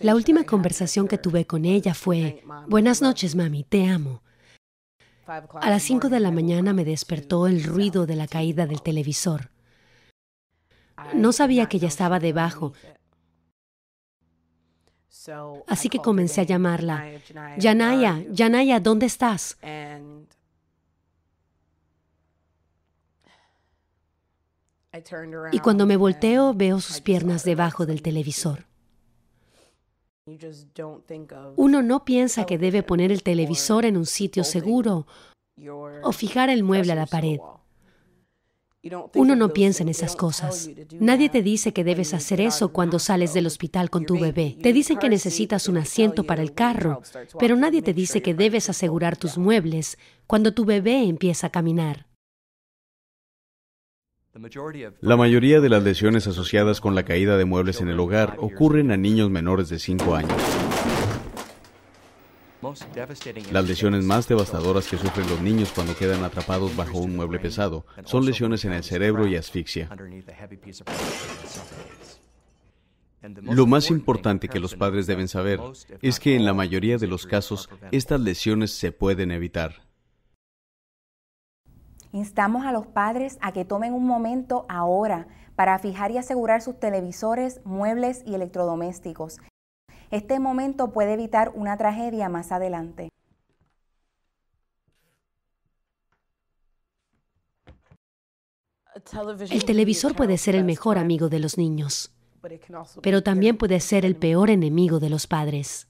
La última conversación que tuve con ella fue, buenas noches, mami, te amo. A las 5 de la mañana me despertó el ruido de la caída del televisor. No sabía que ya estaba debajo. Así que comencé a llamarla. Yanaya, Yanaya, ¿dónde estás? Y cuando me volteo veo sus piernas debajo del televisor. Uno no piensa que debe poner el televisor en un sitio seguro o fijar el mueble a la pared. Uno no piensa en esas cosas. Nadie te dice que debes hacer eso cuando sales del hospital con tu bebé. Te dicen que necesitas un asiento para el carro, pero nadie te dice que debes asegurar tus muebles cuando tu bebé empieza a caminar. La mayoría de las lesiones asociadas con la caída de muebles en el hogar ocurren a niños menores de 5 años. Las lesiones más devastadoras que sufren los niños cuando quedan atrapados bajo un mueble pesado son lesiones en el cerebro y asfixia. Lo más importante que los padres deben saber es que en la mayoría de los casos estas lesiones se pueden evitar. Instamos a los padres a que tomen un momento ahora para fijar y asegurar sus televisores, muebles y electrodomésticos. Este momento puede evitar una tragedia más adelante. El televisor puede ser el mejor amigo de los niños, pero también puede ser el peor enemigo de los padres.